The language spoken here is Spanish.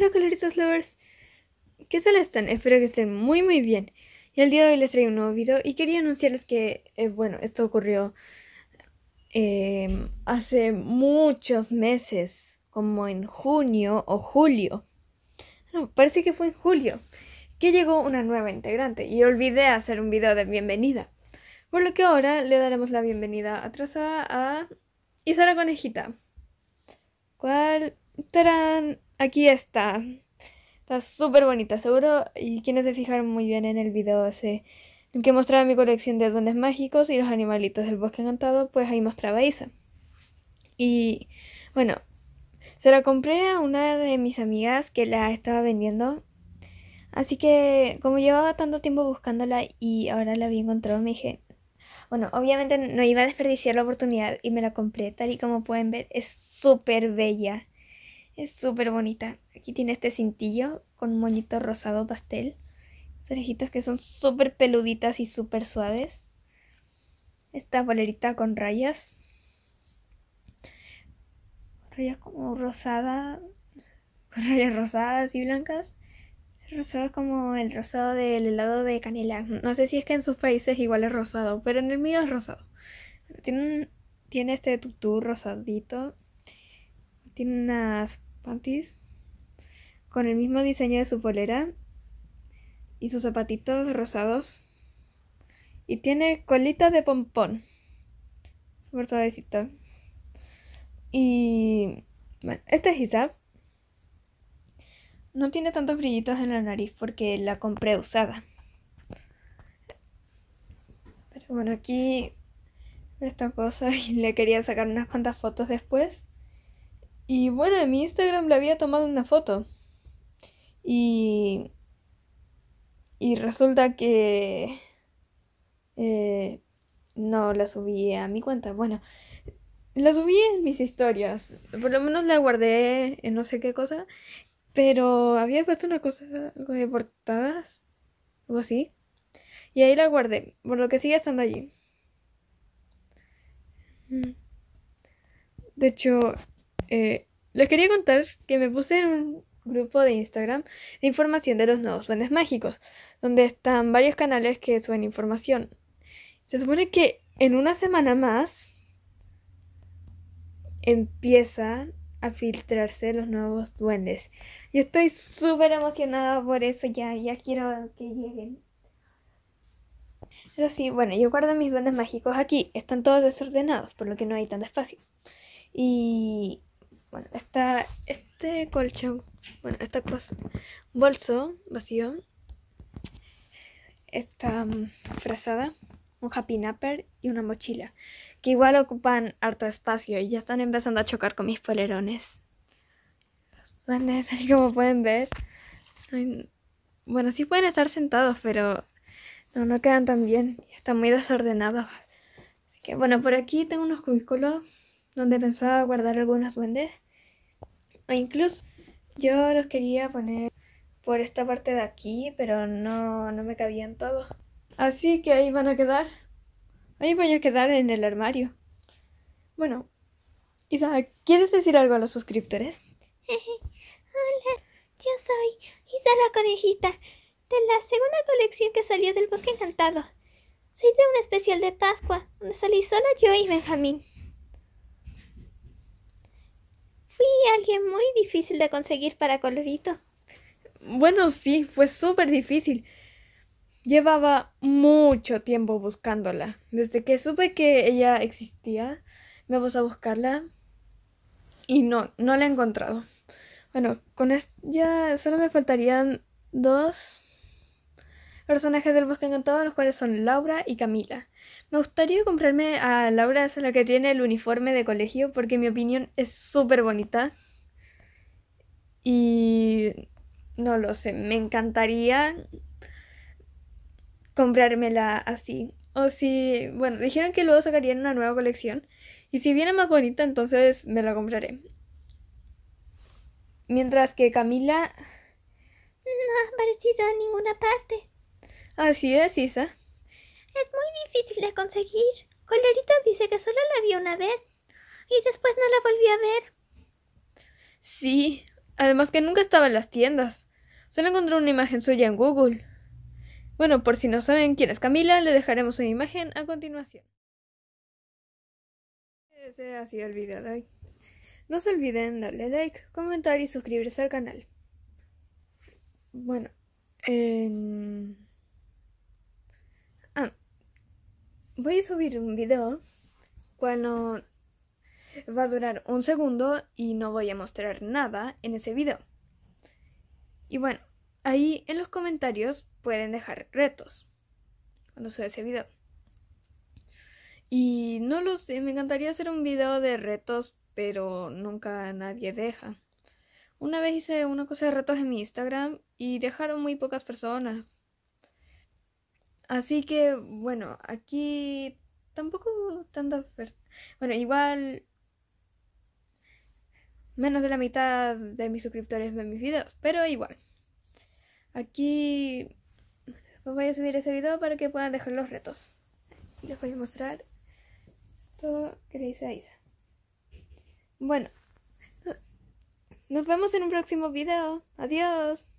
Hola coloritos lovers, ¿qué tal están? Espero que estén muy muy bien. Y el día de hoy les traigo un nuevo video y quería anunciarles que, eh, bueno, esto ocurrió em, hace muchos meses, como en junio o julio. parece que fue en julio, que llegó una nueva integrante y olvidé hacer un video de bienvenida. Por lo que ahora le daremos la bienvenida atrasada a Isara Conejita. ¿Cuál? ¡Tarán! Aquí está. Está súper bonita, seguro. Y quienes se fijaron muy bien en el video hace que mostraba mi colección de duendes mágicos y los animalitos del bosque encantado, pues ahí mostraba Isa. Y bueno, se la compré a una de mis amigas que la estaba vendiendo. Así que como llevaba tanto tiempo buscándola y ahora la había encontrado, me dije, bueno, obviamente no iba a desperdiciar la oportunidad y me la compré. Tal y como pueden ver, es súper bella. Es súper bonita. Aquí tiene este cintillo con moñito rosado pastel. Sus orejitas que son súper peluditas y súper suaves. Esta bolerita con rayas. Rayas como rosada. Con rayas rosadas y blancas. Es rosado es como el rosado del helado de canela. No sé si es que en sus países igual es rosado, pero en el mío es rosado. Tiene, tiene este tutú rosadito. Tiene unas con el mismo diseño de su polera y sus zapatitos rosados. Y tiene colita de pompón. Súper suavecita. Y bueno, este es Isab. No tiene tantos brillitos en la nariz porque la compré usada. Pero bueno, aquí esta cosa y le quería sacar unas cuantas fotos después. Y bueno, en mi Instagram le había tomado una foto. Y. Y resulta que. Eh, no la subí a mi cuenta. Bueno, la subí en mis historias. Por lo menos la guardé en no sé qué cosa. Pero había puesto una cosa, algo de portadas. Algo así. Y ahí la guardé. Por lo que sigue estando allí. De hecho, eh, les quería contar que me puse en un grupo de Instagram de información de los nuevos duendes mágicos, donde están varios canales que suben información. Se supone que en una semana más empiezan a filtrarse los nuevos duendes. Y estoy súper emocionada por eso, ya, ya quiero que lleguen. Es así, bueno, yo guardo mis duendes mágicos aquí, están todos desordenados, por lo que no hay tan espacio. Y bueno, está este colchón, bueno, esta cosa, bolso vacío, esta mm, frazada, un happy napper y una mochila, que igual ocupan harto espacio y ya están empezando a chocar con mis polerones. Bueno, tal como pueden ver, bueno, sí pueden estar sentados, pero no, no quedan tan bien, están muy desordenados. Así que bueno, por aquí tengo unos cubículos donde pensaba guardar algunos duendes. O e incluso yo los quería poner por esta parte de aquí, pero no, no me cabían todo Así que ahí van a quedar. Ahí voy a quedar en el armario. Bueno, Isa, ¿quieres decir algo a los suscriptores? Hola, yo soy Isa la conejita, de la segunda colección que salió del Bosque Encantado. Soy de un especial de Pascua, donde salí solo yo y Benjamín. es muy difícil de conseguir para colorito. Bueno, sí, fue súper difícil. Llevaba mucho tiempo buscándola. Desde que supe que ella existía, me puse a buscarla y no, no la he encontrado. Bueno, con ya solo me faltarían dos personajes del bosque encantado, los cuales son Laura y Camila. Me gustaría comprarme a Laura, esa es la que tiene el uniforme de colegio, porque mi opinión es súper bonita. Y no lo sé, me encantaría comprármela así. O si, bueno, dijeron que luego sacarían una nueva colección. Y si viene más bonita, entonces me la compraré. Mientras que Camila... No ha aparecido en ninguna parte. Así es, Isa. Es muy difícil de conseguir. Colorito dice que solo la vio una vez y después no la volvió a ver. Sí, Además que nunca estaba en las tiendas. Solo encontró una imagen suya en Google. Bueno, por si no saben quién es Camila, le dejaremos una imagen a continuación. sido video hoy. No se olviden darle like, comentar y suscribirse al canal. Bueno, eh... ah, voy a subir un video cuando va a durar un segundo y no voy a mostrar nada en ese video. Y bueno, ahí en los comentarios pueden dejar retos cuando sube ese video. Y no lo sé, me encantaría hacer un video de retos, pero nunca nadie deja. Una vez hice una cosa de retos en mi Instagram y dejaron muy pocas personas. Así que, bueno, aquí tampoco tantas Bueno, igual menos de la mitad de mis suscriptores ven mis videos, pero igual. Aquí os voy a subir ese video para que puedan dejar los retos. les voy a mostrar todo que le hice a Isa. Bueno, nos vemos en un próximo video. Adiós.